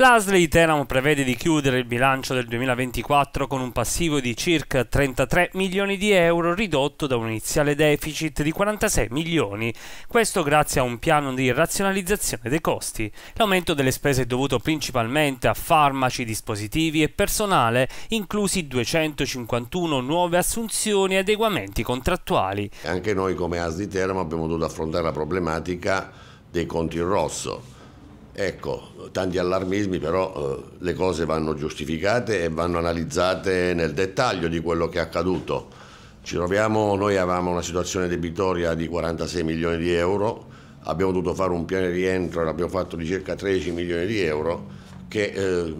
L'Asli Teramo prevede di chiudere il bilancio del 2024 con un passivo di circa 33 milioni di euro ridotto da un iniziale deficit di 46 milioni, questo grazie a un piano di razionalizzazione dei costi. L'aumento delle spese è dovuto principalmente a farmaci, dispositivi e personale, inclusi 251 nuove assunzioni e adeguamenti contrattuali. Anche noi come Asli Teramo abbiamo dovuto affrontare la problematica dei conti in rosso Ecco, tanti allarmismi, però eh, le cose vanno giustificate e vanno analizzate nel dettaglio di quello che è accaduto. Ci troviamo, noi avevamo una situazione debitoria di 46 milioni di euro, abbiamo dovuto fare un piano di rientro, l'abbiamo fatto di circa 13 milioni di euro, che eh,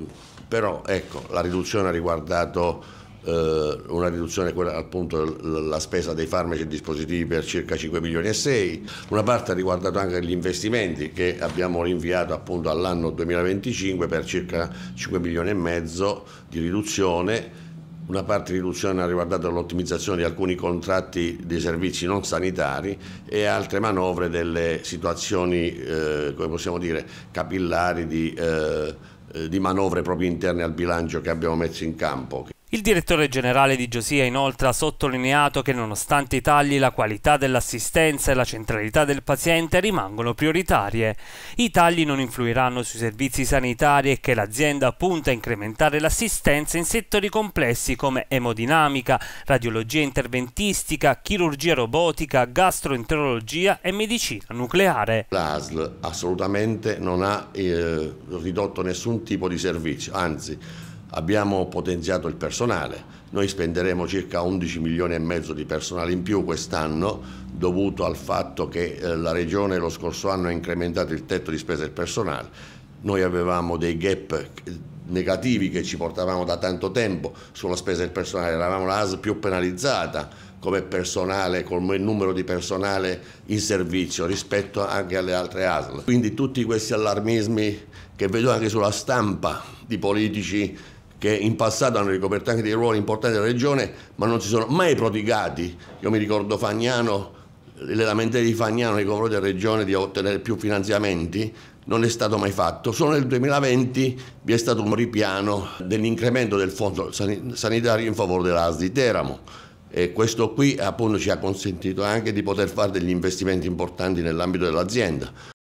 però ecco, la riduzione ha riguardato eh, una riduzione appunto la spesa dei farmaci e dispositivi per circa 5 milioni e 6, una parte ha riguardato anche gli investimenti che abbiamo rinviato appunto all'anno 2025 per circa 5 milioni e mezzo di riduzione. Una parte di riduzione ha riguardato l'ottimizzazione di alcuni contratti dei servizi non sanitari e altre manovre delle situazioni, eh, come possiamo dire, capillari di, eh, eh di manovre proprio interne al bilancio che abbiamo messo in campo. Il direttore generale di Giosia inoltre ha sottolineato che nonostante i tagli la qualità dell'assistenza e la centralità del paziente rimangono prioritarie. I tagli non influiranno sui servizi sanitari e che l'azienda punta a incrementare l'assistenza in settori complessi come emodinamica, radiologia interventistica, chirurgia robotica, gastroenterologia e medicina nucleare. L'ASL assolutamente non ha eh, ridotto nessun tipo di servizio, anzi Abbiamo potenziato il personale, noi spenderemo circa 11 milioni e mezzo di personale in più quest'anno dovuto al fatto che eh, la Regione lo scorso anno ha incrementato il tetto di spesa del personale. Noi avevamo dei gap eh, negativi che ci portavamo da tanto tempo sulla spesa del personale, eravamo l'AS più penalizzata come personale, come numero di personale in servizio rispetto anche alle altre ASL. Quindi tutti questi allarmismi che vedo anche sulla stampa di politici che in passato hanno ricoperto anche dei ruoli importanti della regione, ma non si sono mai prodigati. Io mi ricordo Fagnano, le lamentele di Fagnano nei confronti della regione di ottenere più finanziamenti, non è stato mai fatto. Solo nel 2020 vi è stato un ripiano dell'incremento del fondo sanitario in favore dell'AS di Teramo. E questo qui appunto ci ha consentito anche di poter fare degli investimenti importanti nell'ambito dell'azienda.